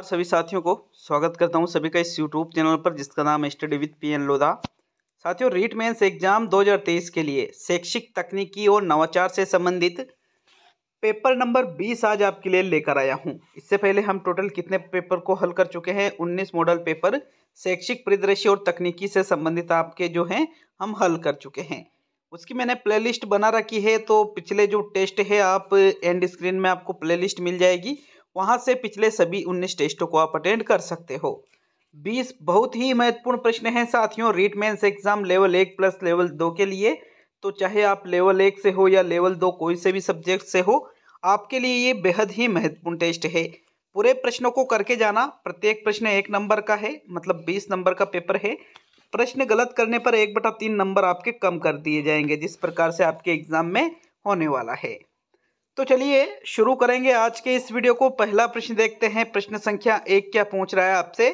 और सभी साथियों को स्वागत करता हूं सभी का इस यूट्यूब चैनल पर जिसका नाम है study with P N Lodha साथियों रीट मेन्स एग्जाम 2023 के लिए शैक्षिक तकनीकी और नवाचार से संबंधित पेपर नंबर 20 आज आपके लिए लेकर आया हूं इससे पहले हम टोटल कितने पेपर को हल कर चुके हैं 19 मॉडल पेपर शैक्षिक परिदृश्य और तकनीकी से संबंधित आपके जो हैं हम हल कर चुके हैं उसकी मैंने प्लेलिस्ट बना रखी है तो पिछले जो टेस्ट है आप एंड स्क्रीन में आपको प्लेलिस्ट मिल जाएगी वहाँ से पिछले सभी उन्नीस टेस्टों को आप अटेंड कर सकते हो बीस बहुत ही महत्वपूर्ण प्रश्न है साथियों रीट मेन्स एग्जाम लेवल एक प्लस लेवल दो के लिए तो चाहे आप लेवल एक से हो या लेवल दो कोई से भी सब्जेक्ट से हो आपके लिए ये बेहद ही महत्वपूर्ण टेस्ट है पूरे प्रश्नों को करके जाना प्रत्येक प्रश्न एक नंबर का है मतलब बीस नंबर का पेपर है प्रश्न गलत करने पर एक बटा तीन नंबर आपके कम कर दिए जाएंगे जिस प्रकार से आपके एग्जाम में होने वाला है तो चलिए शुरू करेंगे आज के इस वीडियो को पहला प्रश्न देखते हैं प्रश्न संख्या एक क्या पूछ रहा है आपसे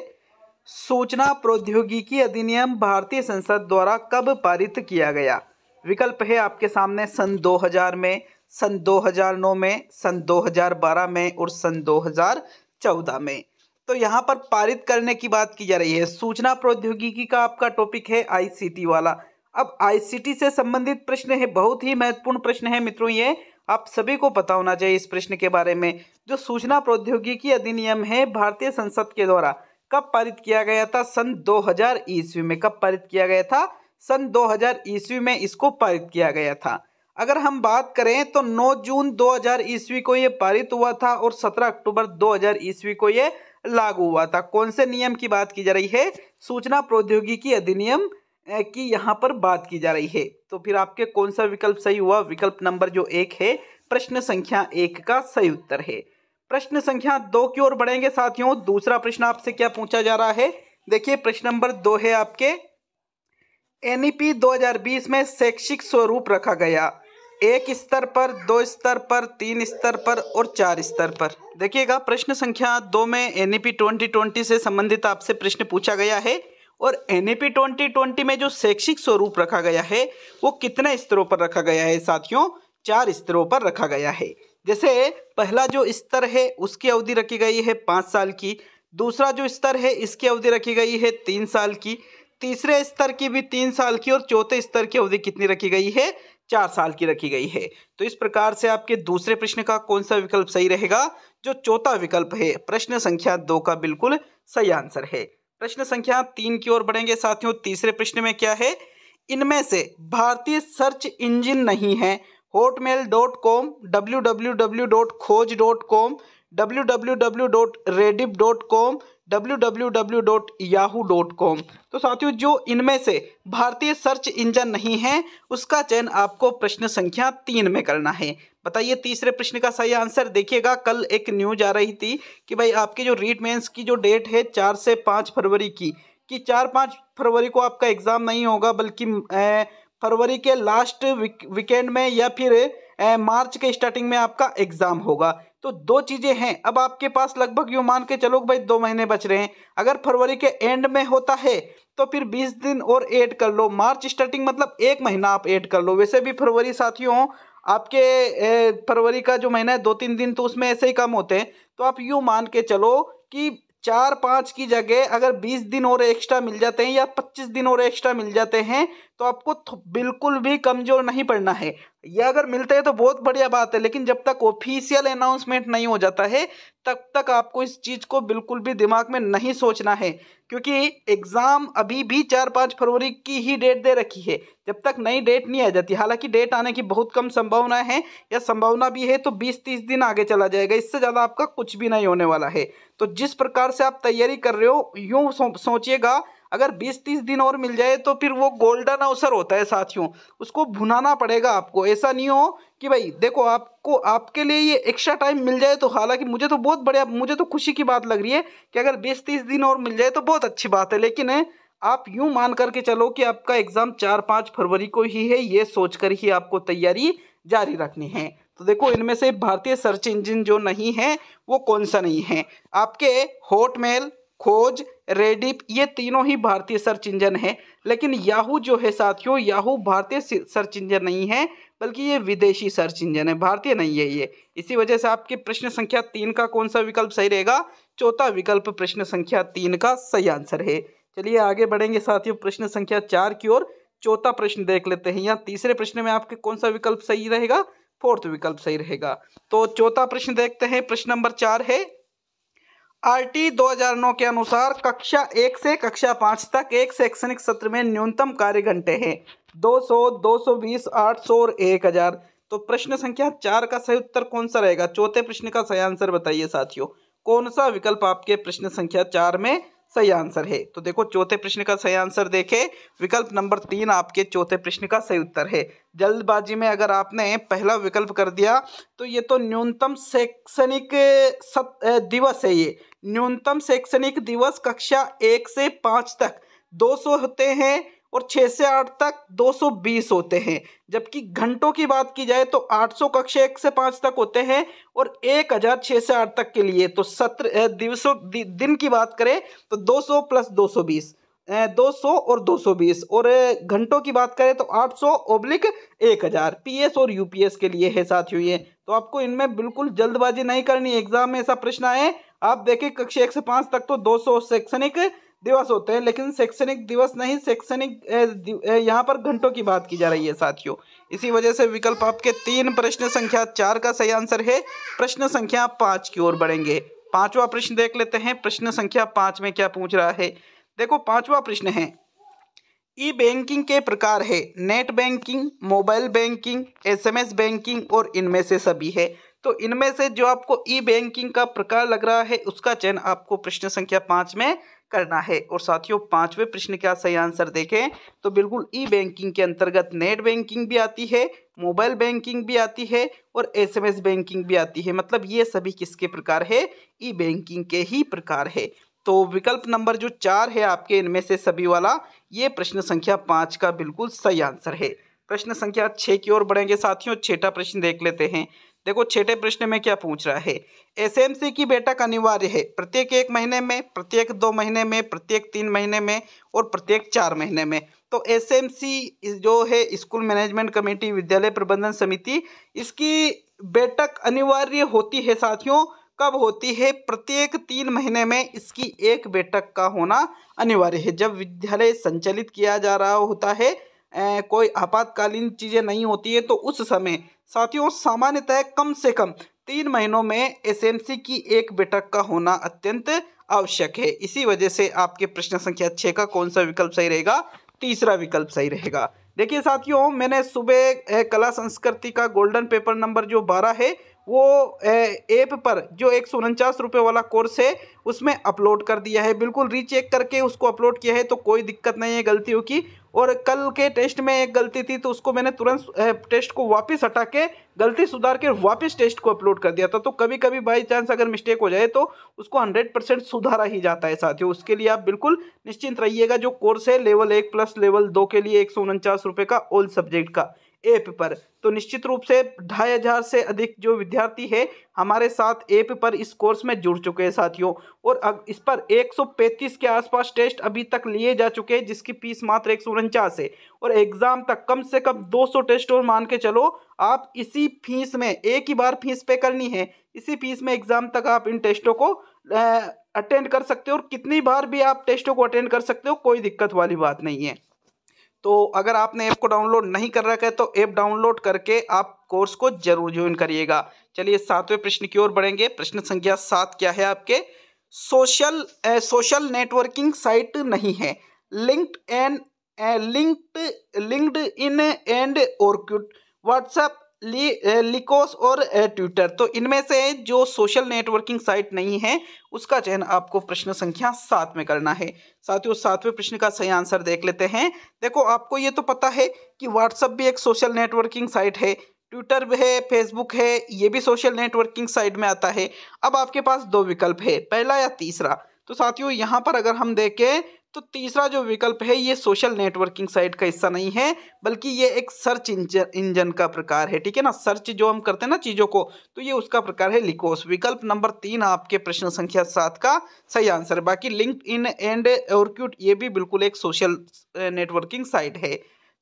सूचना प्रौद्योगिकी अधिनियम भारतीय संसद द्वारा कब पारित किया गया विकल्प है आपके सामने सन 2000 में सन 2009 में सन 2012 में और सन 2014 में तो यहाँ पर पारित करने की बात की जा रही है सूचना प्रौद्योगिकी का आपका टॉपिक है आईसीटी वाला अब आईसीटी से संबंधित प्रश्न है बहुत ही महत्वपूर्ण प्रश्न है मित्रों ये आप सभी को पता होना चाहिए इस प्रश्न के बारे में जो सूचना प्रौद्योगिकी अधिनियम है भारतीय संसद के द्वारा कब पारित किया गया था सन 2000 ईस्वी में कब पारित किया गया था सन 2000 ईस्वी में इसको पारित किया गया था अगर हम बात करें तो 9 जून 2000 ईस्वी को ये पारित हुआ था और 17 अक्टूबर 2000 ईस्वी को ये लागू हुआ था कौन से नियम की बात की जा रही है सूचना प्रौद्योगिकी अधिनियम की यहाँ पर बात की जा रही है तो फिर आपके कौन सा विकल्प सही हुआ विकल्प नंबर जो एक है प्रश्न संख्या एक का सही उत्तर है प्रश्न संख्या दो की ओर बढ़ेंगे साथियों दूसरा प्रश्न आपसे क्या पूछा जा रहा है देखिए प्रश्न नंबर दो है आपके एनईपी 2020 में शैक्षिक स्वरूप रखा गया एक स्तर पर दो स्तर पर तीन स्तर पर और चार स्तर पर देखिएगा प्रश्न संख्या दो में एनईपी 2020 से संबंधित आपसे प्रश्न पूछा गया है और एन ए ट्वेंटी में जो शैक्षिक स्वरूप रखा गया है वो कितने स्तरों पर रखा गया है साथियों चार स्तरों पर रखा गया है जैसे पहला जो स्तर है उसकी अवधि रखी गई है पाँच साल की दूसरा जो स्तर है इसकी अवधि रखी गई है तीन साल की तीसरे स्तर की भी तीन साल की और चौथे स्तर की अवधि कितनी रखी गई है चार साल की रखी गई है तो इस प्रकार से आपके दूसरे प्रश्न का कौन सा विकल्प सही रहेगा जो चौथा विकल्प है प्रश्न संख्या दो का बिल्कुल सही आंसर है प्रश्न संख्या तीन की ओर बढ़ेंगे साथियों तीसरे प्रश्न में क्या है इनमें से भारतीय सर्च इंजिन नहीं है Hotmail dot com W W W dot Khoj dot com W W W dot Rediff dot com www.yahoo.com तो साथियों जो इनमें से भारतीय सर्च इंजन नहीं है उसका चयन आपको प्रश्न संख्या तीन में करना है बताइए तीसरे प्रश्न का सही आंसर देखिएगा कल एक न्यूज आ रही थी कि भाई आपके जो रीट मेंस की जो डेट है चार से पाँच फरवरी की कि चार पाँच फरवरी को आपका एग्ज़ाम नहीं होगा बल्कि फरवरी के लास्ट वीकेंड में या फिर मार्च के स्टार्टिंग में आपका एग्जाम होगा तो दो चीज़ें हैं अब आपके पास लगभग यूँ मान के चलो भाई दो महीने बच रहे हैं अगर फरवरी के एंड में होता है तो फिर 20 दिन और ऐड कर लो मार्च स्टार्टिंग मतलब एक महीना आप ऐड कर लो वैसे भी फरवरी साथियों आपके फरवरी का जो महीना है दो तीन दिन तो उसमें ऐसे ही कम होते हैं तो आप यूँ मान के चलो कि चार पाँच की जगह अगर बीस दिन और एक्स्ट्रा मिल जाते हैं या पच्चीस दिन और एक्स्ट्रा मिल जाते हैं तो आपको बिल्कुल भी कमज़ोर नहीं पड़ना है ये अगर मिलते हैं तो बहुत बढ़िया बात है लेकिन जब तक ऑफिशियल अनाउंसमेंट नहीं हो जाता है तब तक आपको इस चीज़ को बिल्कुल भी दिमाग में नहीं सोचना है क्योंकि एग्ज़ाम अभी भी चार पाँच फरवरी की ही डेट दे रखी है जब तक नई डेट नहीं आ जाती हालांकि डेट आने की बहुत कम संभावना है या संभावना भी है तो बीस तीस दिन आगे चला जाएगा इससे ज़्यादा आपका कुछ भी नहीं होने वाला है तो जिस प्रकार से आप तैयारी कर रहे हो यूँ सो, सोचिएगा अगर 20-30 दिन और मिल जाए तो फिर वो गोल्डन अवसर होता है साथियों उसको भुनाना पड़ेगा आपको ऐसा नहीं हो कि भाई देखो आपको आपके लिए ये एक्स्ट्रा टाइम मिल जाए तो हालांकि मुझे तो बहुत बढ़िया मुझे तो खुशी की बात लग रही है कि अगर बीस तीस दिन और मिल जाए तो बहुत अच्छी बात है लेकिन है, आप यूँ मान करके चलो कि आपका एग्ज़ाम चार पाँच फरवरी को ही है ये सोच ही आपको तैयारी जारी रखनी है तो देखो इनमें से भारतीय सर्च इंजन जो नहीं है वो कौन सा नहीं है आपके हॉटमेल खोज रेडिप ये तीनों ही भारतीय सर्च इंजन है लेकिन याहू जो है साथियों याहू भारतीय सर्च इंजन नहीं है बल्कि ये विदेशी सर्च इंजन है भारतीय नहीं है ये इसी वजह से आपके प्रश्न संख्या तीन का कौन सा विकल्प सही रहेगा चौथा विकल्प प्रश्न संख्या तीन का सही आंसर है चलिए आगे बढ़ेंगे साथियों प्रश्न संख्या चार की ओर चौथा प्रश्न देख लेते हैं या तीसरे प्रश्न में आपके कौन सा विकल्प सही रहेगा फोर्थ विकल्प सही रहेगा तो चौथा प्रश्न देखते हैं प्रश्न नंबर चार है आरटी 2009 के अनुसार कक्षा एक से कक्षा पाँच तक एक शैक्षणिक सत्र में न्यूनतम कार्य घंटे हैं 200, 220, 800 और 1000। तो प्रश्न संख्या चार का सही उत्तर कौन सा रहेगा चौथे प्रश्न का सही आंसर बताइए साथियों कौन सा विकल्प आपके प्रश्न संख्या चार में सही आंसर है तो देखो चौथे प्रश्न का सही आंसर देखें विकल्प नंबर तीन आपके चौथे प्रश्न का सही उत्तर है जल्दबाजी में अगर आपने पहला विकल्प कर दिया तो ये तो न्यूनतम शैक्षणिक दिवस है ये न्यूनतम शैक्षणिक दिवस कक्षा एक से पाँच तक दो सौ होते हैं और 6 से 8 तक 220 होते हैं जबकि घंटों की बात की जाए तो 800 कक्षा एक से पाँच तक होते हैं और हजार 6 से 8 तक के लिए तो सत्र दिवसों दि, दिन की बात करें तो 200 प्लस 220 200 और 220 और घंटों की बात करें तो 800 सौ ओब्लिक एक हज़ार पीएस और यूपीएस के लिए है साथियों ये तो आपको इनमें बिल्कुल जल्दबाजी नहीं करनी एग्जाम में ऐसा प्रश्न आए आप देखें कक्षा एक से पाँच तक तो 200 शैक्षणिक दिवस होते हैं लेकिन शैक्षणिक दिवस नहीं शैक्षणिक यहाँ पर घंटों की बात की जा रही है साथियों इसी वजह से विकल्प आपके तीन प्रश्न संख्या चार का सही आंसर है प्रश्न संख्या पाँच की ओर बढ़ेंगे पांचवा प्रश्न देख लेते हैं प्रश्न संख्या पाँच में क्या पूछ रहा है देखो पांचवा प्रश्न है ई बैंकिंग के प्रकार है net banking mobile banking SMS banking और इनमें से सभी है तो इनमें से जो आपको ई बैंकिंग का प्रकार लग रहा है उसका चयन आपको प्रश्न संख्या पाँच में करना है और साथियों पांचवें प्रश्न का सही आंसर देखें तो बिल्कुल ई बैंकिंग के अंतर्गत नेट बैंकिंग भी आती है मोबाइल बैंकिंग भी आती है और एसएमएस बैंकिंग भी आती है मतलब ये सभी किसके प्रकार है ई बैंकिंग के ही प्रकार है तो विकल्प नंबर जो चार है आपके इनमें से सभी वाला ये प्रश्न संख्या पाँच का बिल्कुल सही आंसर है प्रश्न संख्या छः की ओर बढ़ेंगे साथियों छठा प्रश्न देख लेते हैं देखो छठे प्रश्न में क्या पूछ रहा है एसएमसी की बैठक अनिवार्य है प्रत्येक एक महीने में प्रत्येक दो महीने में प्रत्येक तीन महीने में और प्रत्येक चार महीने में तो एसएमसी जो है स्कूल मैनेजमेंट कमेटी विद्यालय प्रबंधन समिति इसकी बैठक अनिवार्य होती है साथियों कब होती है प्रत्येक तीन महीने में इसकी एक बैठक का होना अनिवार्य है जब विद्यालय संचालित किया जा रहा होता है ए, कोई आपातकालीन चीज़ें नहीं होती है तो उस समय साथियों सामान्यतः कम से कम तीन महीनों में एसएमसी की एक बैठक का होना अत्यंत आवश्यक है इसी वजह से आपके प्रश्न संख्या छः का कौन सा विकल्प सही रहेगा तीसरा विकल्प सही रहेगा देखिए साथियों मैंने सुबह कला संस्कृति का गोल्डन पेपर नंबर जो बारह है वो ऐप पर जो एक सौ वाला कोर्स है उसमें अपलोड कर दिया है बिल्कुल रीचेक करके उसको अपलोड किया है तो कोई दिक्कत नहीं है गलतियों की और कल के टेस्ट में एक गलती थी तो उसको मैंने तुरंत टेस्ट को वापस हटा के गलती सुधार के वापस टेस्ट को अपलोड कर दिया था तो कभी कभी बाई चांस अगर मिस्टेक हो जाए तो उसको 100 परसेंट सुधारा ही जाता है साथियों उसके लिए आप बिल्कुल निश्चिंत रहिएगा जो कोर्स है लेवल एक प्लस लेवल दो के लिए एक सौ का ऑल सब्जेक्ट का ए पेपर तो निश्चित रूप से ढाई हज़ार से अधिक जो विद्यार्थी है हमारे साथ ए पेपर इस कोर्स में जुड़ चुके हैं साथियों और अब इस पर 135 के आसपास टेस्ट अभी तक लिए जा चुके हैं जिसकी फीस मात्र एक है और एग्ज़ाम तक कम से कम 200 टेस्ट और मान के चलो आप इसी फीस में एक ही बार फीस पे करनी है इसी फीस में एग्ज़ाम तक आप इन टेस्टों को अटेंड कर सकते हो और कितनी बार भी आप टेस्टों को अटेंड कर सकते हो कोई दिक्कत वाली बात नहीं है तो अगर आपने ऐप को डाउनलोड नहीं कर रखा है तो ऐप डाउनलोड करके आप कोर्स को जरूर ज्वाइन करिएगा चलिए सातवें प्रश्न की ओर बढ़ेंगे प्रश्न संख्या सात क्या है आपके social uh, social networking site नहीं है linked in linked linked in and और व्हाट्सएप लिकोस और ट्विटर तो इनमें से जो सोशल नेटवर्किंग साइट नहीं है उसका चयन आपको प्रश्न संख्या सात में करना है साथियों सातवें प्रश्न का सही आंसर देख लेते हैं देखो आपको ये तो पता है कि व्हाट्सअप भी एक सोशल नेटवर्किंग साइट है ट्विटर है फेसबुक है ये भी सोशल नेटवर्किंग साइट में आता है अब आपके पास दो विकल्प है पहला या तीसरा तो साथियों यहाँ पर अगर हम देखें तो तीसरा जो विकल्प है ये सोशल नेटवर्किंग साइट का हिस्सा नहीं है बल्कि ये एक सर्च इंजन का प्रकार है ठीक है ना सर्च जो हम करते हैं ना चीज़ों को तो ये उसका प्रकार है लिकोस विकल्प नंबर तीन आपके प्रश्न संख्या सात का सही आंसर बाकी लिंक इन एंड और ये भी बिल्कुल एक सोशल नेटवर्किंग साइट है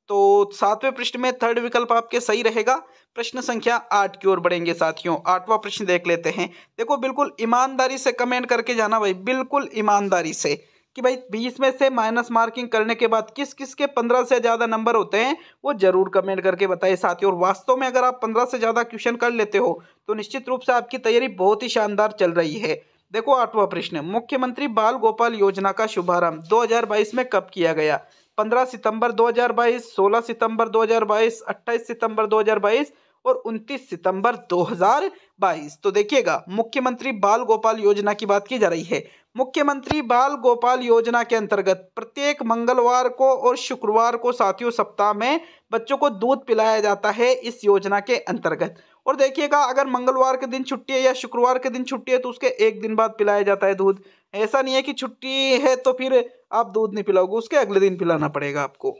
तो सातवें प्रश्न में थर्ड विकल्प आपके सही रहेगा प्रश्न संख्या आठ की ओर बढ़ेंगे साथियों आठवां प्रश्न देख लेते हैं देखो बिल्कुल ईमानदारी से कमेंट करके जाना भाई बिल्कुल ईमानदारी से कि भाई बीस में से माइनस मार्किंग करने के बाद किस किस के पंद्रह से ज़्यादा नंबर होते हैं वो जरूर कमेंट करके बताइए साथियों और वास्तव में अगर आप पंद्रह से ज़्यादा क्वेश्चन कर लेते हो तो निश्चित रूप से आपकी तैयारी बहुत ही शानदार चल रही है देखो आठवां प्रश्न मुख्यमंत्री बाल गोपाल योजना का शुभारंभ 2022 में कब किया गया 15 सितंबर 2022, 16 सितंबर 2022, 28 सितंबर 2022 और 29 सितंबर 2022 बाईस तो देखिएगा मुख्यमंत्री बाल गोपाल योजना की बात की जा रही है मुख्यमंत्री बाल गोपाल योजना के अंतर्गत प्रत्येक मंगलवार को और शुक्रवार को साथियों सप्ताह में बच्चों को दूध पिलाया जाता है इस योजना के अंतर्गत और देखिएगा अगर मंगलवार के दिन छुट्टी है या शुक्रवार के दिन छुट्टी है तो उसके एक दिन बाद पिलाया जाता है दूध ऐसा नहीं है कि छुट्टी है तो फिर आप दूध नहीं पिलाओगे उसके अगले दिन पिलाना पड़ेगा आपको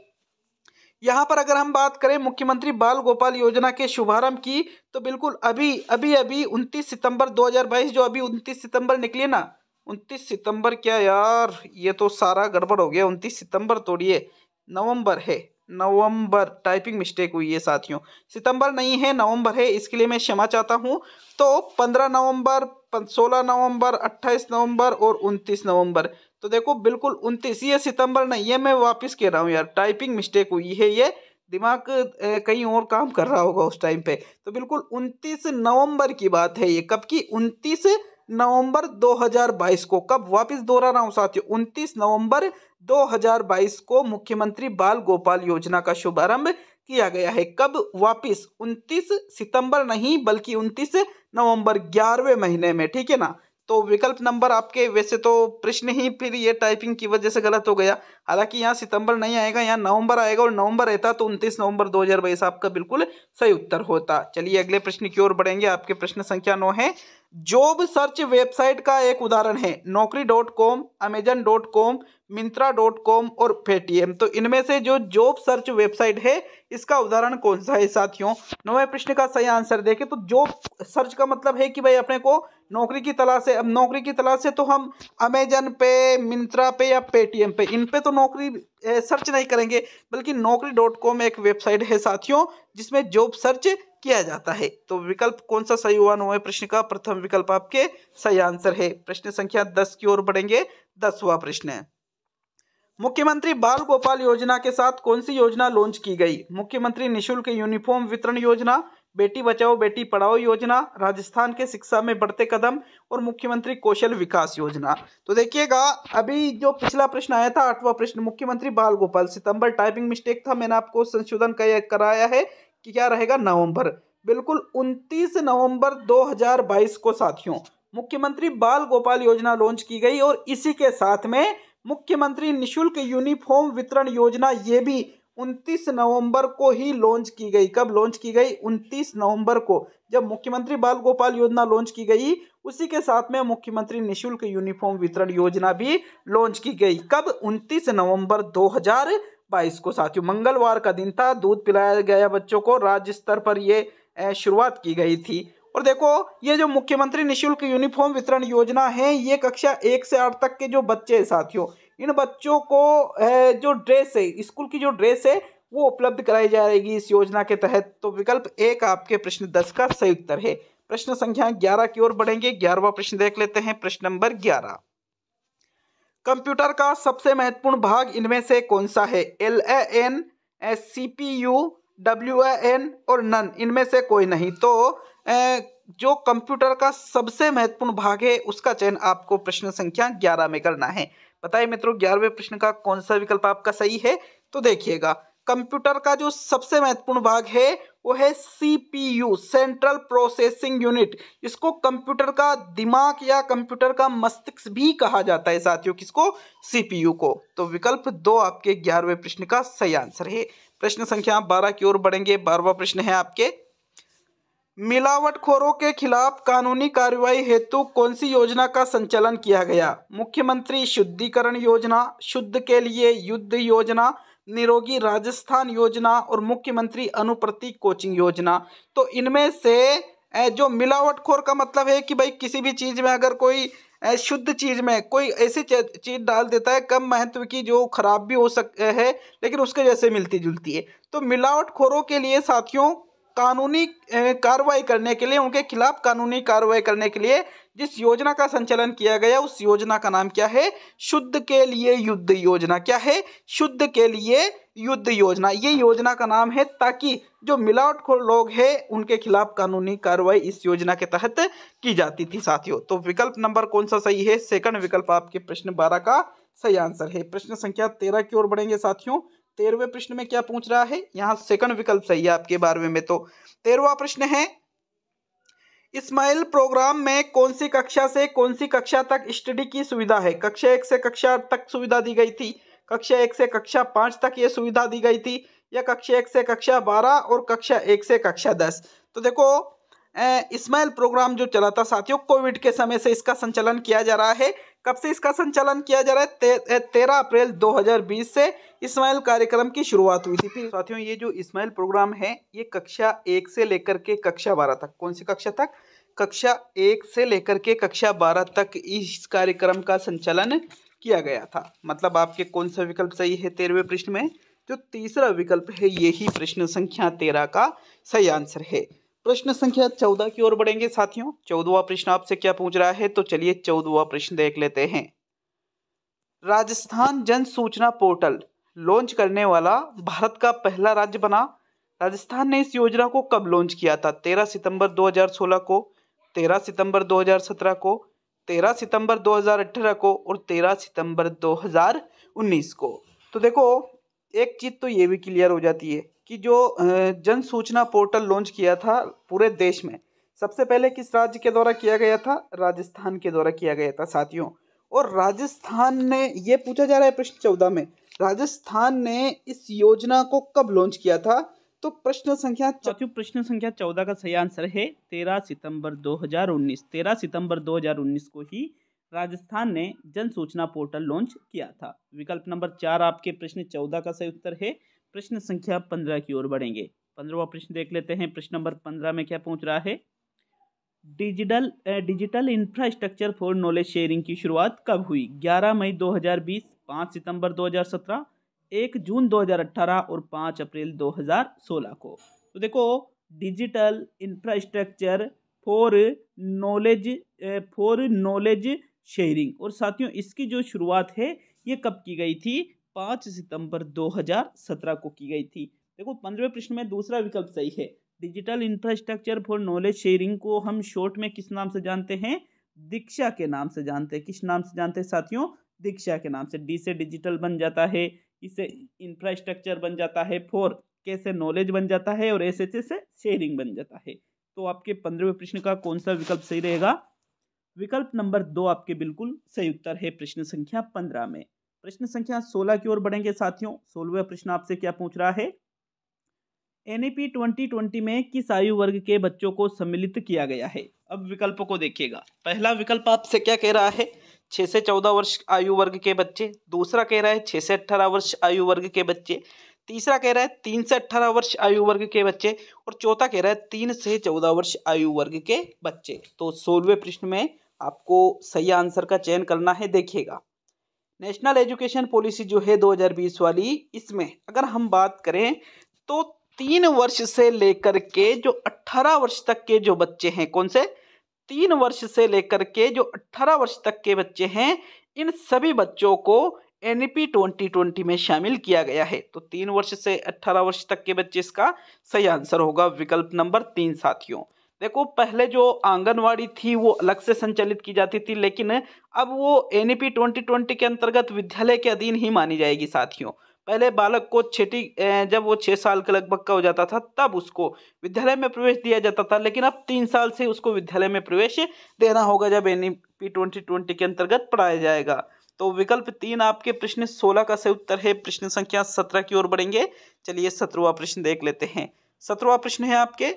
यहाँ पर अगर हम बात करें मुख्यमंत्री बाल गोपाल योजना के शुभारंभ की तो बिल्कुल अभी अभी अभी उनतीस सितंबर 2022 जो अभी उनतीस सितंबर निकली ना उनतीस सितंबर क्या यार ये तो सारा गड़बड़ हो गया उनतीस सितंबर तोड़िए नवंबर है नवंबर टाइपिंग मिस्टेक हुई है साथियों सितंबर नहीं है नवंबर है इसके लिए मैं क्षमा चाहता हूँ तो पंद्रह नवम्बर सोलह नवम्बर अट्ठाईस नवम्बर और उनतीस नवम्बर तो देखो बिल्कुल उनतीस ये सितंबर नहीं है मैं वापस कह रहा हूँ यार टाइपिंग मिस्टेक हुई है ये दिमाग कहीं और काम कर रहा होगा उस टाइम पे तो बिल्कुल उनतीस नवंबर की बात है ये कब की उनतीस नवंबर 2022 को कब वापस दोहरा रहा हूँ साथियों उनतीस नवंबर 2022 को मुख्यमंत्री बाल गोपाल योजना का शुभारंभ किया गया है कब वापस 29 सितंबर नहीं बल्कि 29 नवंबर ग्यारहवें महीने में ठीक है ना तो विकल्प नंबर आपके वैसे तो प्रश्न ही फिर ये टाइपिंग की वजह से गलत हो गया हालांकि यहाँ सितंबर नहीं आएगा यहाँ नवंबर आएगा और नवंबर रहता तो उनतीस नवंबर 2022 आपका बिल्कुल सही उत्तर होता चलिए अगले प्रश्न की ओर बढ़ेंगे आपके प्रश्न संख्या नौ है जॉब सर्च वेबसाइट का एक उदाहरण है Naukri dot com Amazon dot com Myntra dot com और पेटीएम तो इनमें से जो जॉब सर्च वेबसाइट है इसका उदाहरण कौन सा है साथियों नवे प्रश्न का सही आंसर देखें तो जॉब सर्च का मतलब है कि भाई अपने को नौकरी की तलाश है अब नौकरी की तलाश है तो हम अमेजन पे मिंत्रा पे या पेटीएम पे इन पे तो नौकरी सर्च नहीं करेंगे बल्कि नौकरी डॉट कॉम एक वेबसाइट है साथियों जिसमें जॉब सर्च किया जाता है तो विकल्प कौन सा सही हुआ नौवे प्रश्न का प्रथम विकल्प आपके सही आंसर है प्रश्न संख्या दस की ओर बढ़ेंगे दस हुआ प्रश्न है मुख्यमंत्री बाल गोपाल योजना के साथ कौन सी योजना लॉन्च की गई मुख्यमंत्री निशुल्क यूनिफॉर्म वितरण योजना बेटी बचाओ बेटी पढ़ाओ योजना राजस्थान के शिक्षा में बढ़ते कदम और मुख्यमंत्री कौशल विकास योजना तो देखिएगा अभी जो पिछला प्रश्न आया था आठवां प्रश्न मुख्यमंत्री बाल गोपाल सितंबर टाइपिंग मिस्टेक था मैंने आपको संशोधन कराया है कि क्या रहेगा नवंबर बिल्कुल 29 नवंबर 2022 को साथियों मुख्यमंत्री बाल गोपाल योजना लॉन्च की गई और इसी के साथ में मुख्यमंत्री निशुल्क यूनिफॉर्म वितरण योजना ये भी 29 नवंबर को ही लॉन्च की गई कब लॉन्च की गई 29 नवंबर को जब मुख्यमंत्री बाल गोपाल योजना लॉन्च की गई उसी के साथ में मुख्यमंत्री निशुल्क यूनिफॉर्म वितरण योजना भी लॉन्च की गई कब 29 नवंबर बाईस को साथियों मंगलवार का दिन था दूध पिलाया गया बच्चों को राज्य स्तर पर ये शुरुआत की गई थी और देखो ये जो मुख्यमंत्री निशुल्क यूनिफॉर्म वितरण योजना है ये कक्षा एक से आठ तक के जो बच्चे हैं साथियों इन बच्चों को जो ड्रेस है स्कूल की जो ड्रेस है वो उपलब्ध कराई जाएगी इस योजना के तहत तो विकल्प एक आपके प्रश्न दस का सही उत्तर है प्रश्न संख्या ग्यारह की ओर बढ़ेंगे ग्यारहवा प्रश्न देख लेते हैं प्रश्न नंबर ग्यारह कंप्यूटर का सबसे महत्वपूर्ण भाग इनमें से कौन सा है L A N S C P U W A N और नन इनमें से कोई नहीं तो जो कंप्यूटर का सबसे महत्वपूर्ण भाग है उसका चयन आपको प्रश्न संख्या ग्यारह में करना है बताइए मित्रों ग्यारहवें प्रश्न का कौन सा विकल्प आपका सही है तो देखिएगा कंप्यूटर का जो सबसे महत्वपूर्ण भाग है वो है सीपीयू सेंट्रल प्रोसेसिंग यूनिट इसको कंप्यूटर का दिमाग या कंप्यूटर का मस्तिष्क भी कहा जाता है साथियों किसको सीपीयू को तो विकल्प दो आपके ग्यारहवें प्रश्न का सही आंसर है प्रश्न संख्या बारह की ओर बढ़ेंगे बारहवा प्रश्न है आपके मिलावटखोरों के खिलाफ कानूनी कार्रवाई हेतु कौन सी योजना का संचालन किया गया मुख्यमंत्री शुद्धिकरण योजना शुद्ध के लिए युद्ध योजना निरोगी राजस्थान योजना और मुख्यमंत्री अनुप्रति कोचिंग योजना तो इनमें से जो मिलावटखोर का मतलब है कि भाई किसी भी चीज़ में अगर कोई शुद्ध चीज़ में कोई ऐसी चीज़ डाल देता है कम महत्व की जो खराब भी हो सक है लेकिन उसके जैसे मिलती जुलती है तो मिलावटखोरों के लिए साथियों कानूनी कार्रवाई करने के लिए उनके खिलाफ कानूनी कार्रवाई करने के लिए जिस योजना का संचालन किया गया उस योजना का नाम क्या है शुद्ध के लिए युद्ध योजना क्या है शुद्ध के लिए युद्ध योजना ये योजना का नाम है ताकि जो मिलावटखोर लोग हैं उनके खिलाफ कानूनी कार्रवाई इस योजना के तहत की जाती थी साथियों तो विकल्प नंबर कौन सा सही है सेकंड विकल्प आपके प्रश्न बारह का सही आंसर है प्रश्न संख्या तेरह की ओर बढ़ेंगे साथियों तेरहवें प्रश्न में क्या पूछ रहा है यहाँ सेकंड विकल्प सही है आपके बारहवें में तो तेरहवा प्रश्न है इस्माइल प्रोग्राम में कौन सी कक्षा से कौन सी कक्षा तक स्टडी की सुविधा है कक्षा एक से कक्षा तक सुविधा दी गई थी कक्षा एक से कक्षा पाँच तक ये सुविधा दी गई थी या कक्षा एक से कक्षा बारह और कक्षा एक से कक्षा दस तो देखो इस्माइल प्रोग्राम जो चला था साथियों कोविड के समय से इसका संचालन किया जा रहा है कब से इसका संचालन किया जा रहा है ते, तेरह अप्रैल 2020 से इस्माइल कार्यक्रम की शुरुआत हुई थी साथियों ये जो इस्माइल प्रोग्राम है ये कक्षा एक से लेकर के कक्षा बारह तक कौन सी कक्षा तक कक्षा एक से लेकर के कक्षा बारह तक इस कार्यक्रम का संचालन किया गया था मतलब आपके कौन सा विकल्प सही है तेरहवें प्रश्न में जो तीसरा विकल्प है यही प्रश्न संख्या तेरह का सही आंसर है प्रश्न संख्या चौदह की ओर बढ़ेंगे साथियों चौदवा प्रश्न आपसे क्या पूछ रहा है तो चलिए चौदवा प्रश्न देख लेते हैं राजस्थान जन सूचना पोर्टल लॉन्च करने वाला भारत का पहला राज्य बना राजस्थान ने इस योजना को कब लॉन्च किया था 13 सितंबर 2016 को 13 सितंबर 2017 को 13 सितंबर 2018 को और 13 सितंबर 2019 को तो देखो एक चीज़ तो ये भी क्लियर हो जाती है कि जो जन सूचना पोर्टल लॉन्च किया था पूरे देश में सबसे पहले किस राज्य के द्वारा किया गया था राजस्थान के द्वारा किया गया था साथियों और राजस्थान ने ये पूछा जा रहा है प्रश्न चौदह में राजस्थान ने इस योजना को कब लॉन्च किया था तो प्रश्न संख्या साथियों प्रश्न संख्या चौदह का सही आंसर है तेरह सितंबर 2019 तेरह सितंबर 2019 को ही राजस्थान ने जन सूचना पोर्टल लॉन्च किया था विकल्प नंबर चार आपके प्रश्न चौदह का सही उत्तर है प्रश्न संख्या पंद्रह की ओर बढ़ेंगे पंद्रहवा प्रश्न देख लेते हैं प्रश्न नंबर पंद्रह में क्या पूछ रहा है digital digital infrastructure for knowledge sharing की शुरुआत कब हुई ग्यारह मई दो हज़ार सितम्बर दो सितंबर सत्रह एक जून दो हज़ार अट्ठारह और पाँच अप्रैल दो हज़ार सोलह को तो देखो digital infrastructure for knowledge for knowledge sharing और साथियों इसकी जो शुरुआत है ये कब की गई थी पाँच सितंबर 2017 को की गई थी देखो पंद्रहवें प्रश्न में दूसरा विकल्प सही है digital infrastructure for knowledge sharing को हम शॉर्ट में किस नाम से जानते हैं दीक्षा के नाम से जानते हैं किस नाम से जानते हैं साथियों दीक्षा के नाम से डी से डिजिटल बन जाता है इसे e इंफ्रास्ट्रक्चर बन जाता है फोर कैसे नॉलेज बन जाता है और एस एच से शेयरिंग बन जाता है तो आपके पंद्रहवें प्रश्न का कौन सा विकल्प सही रहेगा विकल्प नंबर दो आपके बिल्कुल सही उत्तर है प्रश्न संख्या पंद्रह में प्रश्न संख्या सोलह की ओर बढ़ेंगे साथियों सोलहवा प्रश्न आपसे क्या पूछ रहा है एनईपी ट्वेंटी ट्वेंटी में किस आयु वर्ग के बच्चों को सम्मिलित किया गया है अब विकल्प को देखिएगा पहला विकल्प आपसे क्या कह रहा है छः से चौदह वर्ष आयु वर्ग के बच्चे दूसरा कह रहा है छः से अट्ठारह वर्ष आयु वर्ग के बच्चे तीसरा कह रहा है तीन से अट्ठारह वर्ष आयु वर्ग के बच्चे और चौथा कह रहा है तीन से चौदह वर्ष आयु वर्ग के बच्चे तो सोलहवें प्रश्न में आपको सही आंसर का चयन करना है देखिएगा नेशनल एजुकेशन पॉलिसी जो है 2020 वाली इसमें अगर हम बात करें तो तीन वर्ष से लेकर के जो 18 वर्ष तक के जो बच्चे हैं कौन से तीन वर्ष से लेकर के जो 18 वर्ष तक के बच्चे हैं इन सभी बच्चों को N P e twenty twenty में शामिल किया गया है तो तीन वर्ष से अट्ठारह वर्ष तक के बच्चे इसका सही आंसर होगा विकल्प नंबर तीन साथियों देखो पहले जो आंगनवाड़ी थी वो अलग से संचालित की जाती थी लेकिन अब वो N E P twenty twenty के अंतर्गत विद्यालय के अधीन ही मानी जाएगी साथियों पहले बालक को छठी जब वो छः साल के लगभग का हो जाता था तब उसको विद्यालय में प्रवेश दिया जाता था लेकिन अब तीन साल से उसको विद्यालय में प्रवेश देना होगा जब N E P twenty twenty के अंतर्गत पढ़ाया जाएगा तो विकल्प तीन आपके प्रश्न सोलह का सही उत्तर है प्रश्न संख्या सत्रह की ओर बढ़ेंगे चलिए सत्रहवा प्रश्न देख लेते हैं सत्रहवा प्रश्न है आपके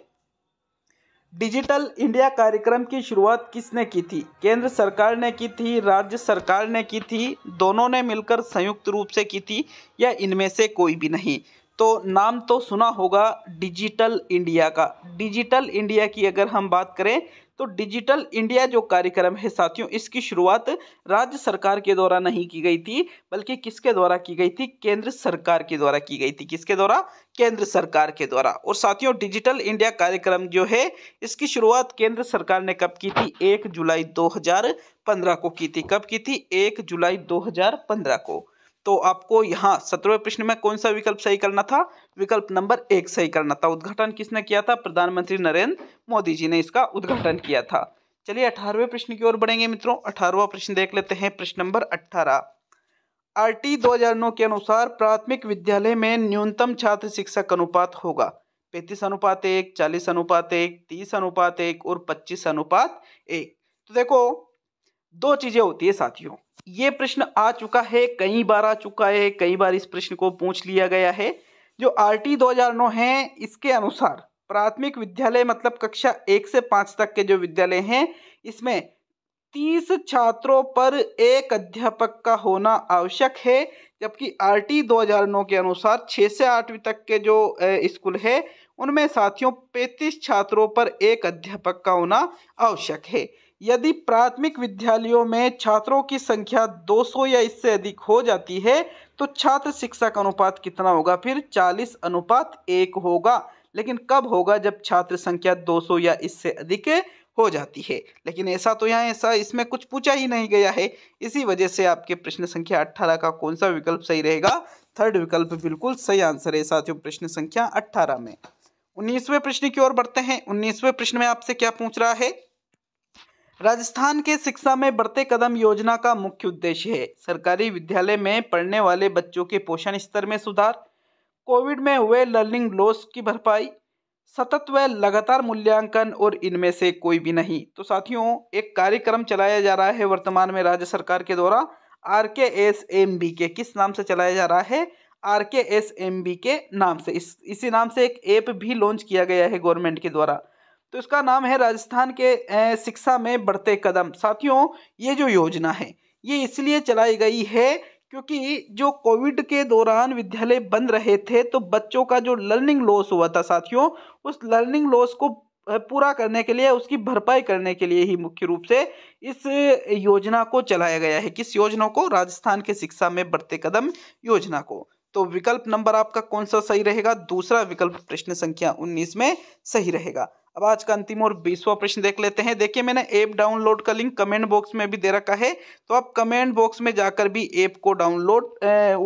डिजिटल इंडिया कार्यक्रम की शुरुआत किसने की थी केंद्र सरकार ने की थी राज्य सरकार ने की थी दोनों ने मिलकर संयुक्त रूप से की थी या इनमें से कोई भी नहीं तो नाम तो सुना होगा डिजिटल इंडिया का डिजिटल इंडिया की अगर हम बात करें तो डिजिटल इंडिया जो कार्यक्रम है साथियों इसकी शुरुआत राज्य सरकार के द्वारा नहीं की गई थी बल्कि किसके द्वारा की गई थी केंद्र सरकार के द्वारा की गई थी किसके द्वारा केंद्र सरकार के द्वारा और साथियों डिजिटल इंडिया कार्यक्रम जो है इसकी शुरुआत केंद्र सरकार ने कब की थी एक जुलाई दो को की थी कब की थी एक जुलाई दो को तो आपको यहाँ सत्रहवें प्रश्न में कौन सा विकल्प सही करना था विकल्प नंबर एक सही करना था उद्घाटन किसने किया था प्रधानमंत्री नरेंद्र मोदी जी ने इसका उद्घाटन किया था चलिए अठारहवें प्रश्न की ओर बढ़ेंगे मित्रों अठारहवा प्रश्न देख लेते हैं प्रश्न नंबर अठारह आर टी के अनुसार प्राथमिक विद्यालय में न्यूनतम छात्र शिक्षक अनुपात होगा पैंतीस अनुपात एक चालीस अनुपात एक तीस अनुपात एक और पच्चीस अनुपात एक तो देखो दो चीज़ें होती है साथियों ये प्रश्न आ चुका है कई बार आ चुका है कई बार इस प्रश्न को पूछ लिया गया है जो आर टी दो हजार नौ है इसके अनुसार प्राथमिक विद्यालय मतलब कक्षा एक से पाँच तक के जो विद्यालय हैं इसमें तीस छात्रों पर एक अध्यापक का होना आवश्यक है जबकि आर टी दो हजार नौ के अनुसार छः से आठवीं तक के जो स्कूल है उनमें साथियों पैंतीस छात्रों पर एक अध्यापक का होना आवश्यक है यदि प्राथमिक विद्यालयों में छात्रों की संख्या 200 या इससे अधिक हो जाती है तो छात्र शिक्षक अनुपात कितना होगा फिर 40 अनुपात एक होगा लेकिन कब होगा जब छात्र संख्या 200 या इससे अधिक हो जाती है लेकिन ऐसा तो यहाँ ऐसा इसमें कुछ पूछा ही नहीं गया है इसी वजह से आपके प्रश्न संख्या अट्ठारह का कौन सा विकल्प सही रहेगा थर्ड विकल्प बिल्कुल सही आंसर है साथियों प्रश्न संख्या अट्ठारह में उन्नीसवें प्रश्न की ओर बढ़ते हैं उन्नीसवें प्रश्न में आपसे क्या पूछ रहा है राजस्थान के शिक्षा में बढ़ते कदम योजना का मुख्य उद्देश्य है सरकारी विद्यालय में पढ़ने वाले बच्चों के पोषण स्तर में सुधार कोविड में हुए लर्निंग लॉस की भरपाई सतत व लगातार मूल्यांकन और इनमें से कोई भी नहीं तो साथियों एक कार्यक्रम चलाया जा रहा है वर्तमान में राज्य सरकार के द्वारा आर के एस एम बी के किस नाम से चलाया जा रहा है आर के एस एम बी के नाम से इस इसी नाम से एक ऐप भी लॉन्च किया गया है गवर्नमेंट के द्वारा तो इसका नाम है राजस्थान के शिक्षा में बढ़ते कदम साथियों ये जो योजना है ये इसलिए चलाई गई है क्योंकि जो कोविड के दौरान विद्यालय बंद रहे थे तो बच्चों का जो लर्निंग लॉस हुआ था साथियों उस लर्निंग लॉस को पूरा करने के लिए उसकी भरपाई करने के लिए ही मुख्य रूप से इस योजना को चलाया गया है किस योजना को राजस्थान के शिक्षा में बढ़ते कदम योजना को तो विकल्प नंबर आपका कौन सा सही रहेगा दूसरा विकल्प प्रश्न संख्या 19 में सही रहेगा अब आज का अंतिम और बीसवा प्रश्न देख लेते हैं देखिए मैंने ऐप डाउनलोड का लिंक कमेंट बॉक्स में भी दे रखा है तो आप कमेंट बॉक्स में जाकर भी ऐप को डाउनलोड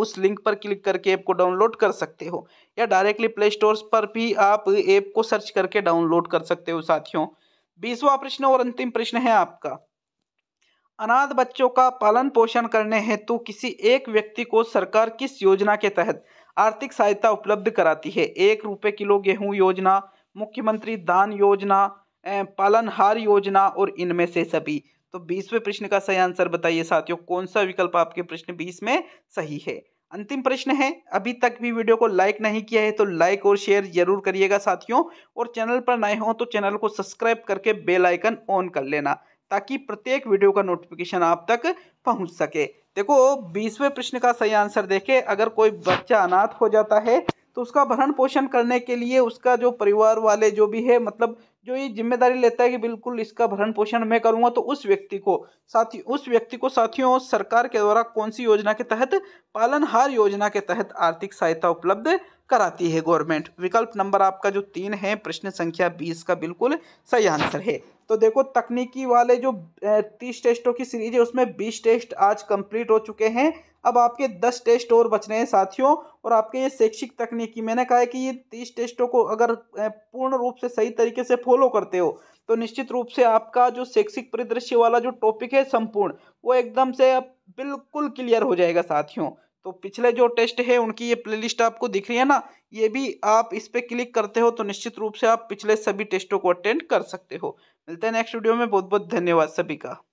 उस लिंक पर क्लिक करके ऐप को डाउनलोड कर सकते हो या डायरेक्टली प्ले स्टोर पर भी आप ऐप को सर्च करके डाउनलोड कर सकते हो साथियों बीसवा प्रश्न और अंतिम प्रश्न है आपका अनाथ बच्चों का पालन पोषण करने हेतु किसी एक व्यक्ति को सरकार किस योजना के तहत आर्थिक सहायता उपलब्ध कराती है एक रुपये किलो गेहूं योजना मुख्यमंत्री दान योजना पालनहार योजना और इनमें से सभी तो बीसवें प्रश्न का सही आंसर बताइए साथियों कौन सा विकल्प आपके प्रश्न बीस में सही है अंतिम प्रश्न है अभी तक भी वीडियो को लाइक नहीं किया है तो लाइक और शेयर जरूर करिएगा साथियों और चैनल पर नए हो तो चैनल को सब्सक्राइब करके बेल आइकन ऑन कर लेना ताकि प्रत्येक वीडियो का नोटिफिकेशन आप तक पहुंच सके देखो बीसवें प्रश्न का सही आंसर देखें अगर कोई बच्चा अनाथ हो जाता है तो उसका भरण पोषण करने के लिए उसका जो परिवार वाले जो भी है मतलब जो ये जिम्मेदारी लेता है कि बिल्कुल इसका भरण पोषण मैं करूँगा तो उस व्यक्ति को साथी उस व्यक्ति को साथियों सरकार के द्वारा कौन सी योजना के तहत पालनहार योजना के तहत आर्थिक सहायता उपलब्ध कराती है गवर्नमेंट विकल्प नंबर आपका जो तीन है प्रश्न संख्या बीस का बिल्कुल सही आंसर है तो देखो तकनीकी वाले जो तीस टेस्टों की सीरीज है उसमें बीस टेस्ट आज कंप्लीट हो चुके हैं अब आपके दस टेस्ट और बच रहे हैं साथियों और आपके ये शैक्षिक तकनीकी मैंने कहा है कि ये तीस टेस्टों को अगर पूर्ण रूप से सही तरीके से फॉलो करते हो तो निश्चित रूप से आपका जो शैक्षिक परिदृश्य वाला जो टॉपिक है संपूर्ण वो एकदम से बिल्कुल क्लियर हो जाएगा साथियों तो पिछले जो टेस्ट है उनकी ये प्लेलिस्ट आपको दिख रही है ना ये भी आप इस पर क्लिक करते हो तो निश्चित रूप से आप पिछले सभी टेस्टों को अटेंड कर सकते हो मिलते हैं नेक्स्ट वीडियो में बहुत बहुत धन्यवाद सभी का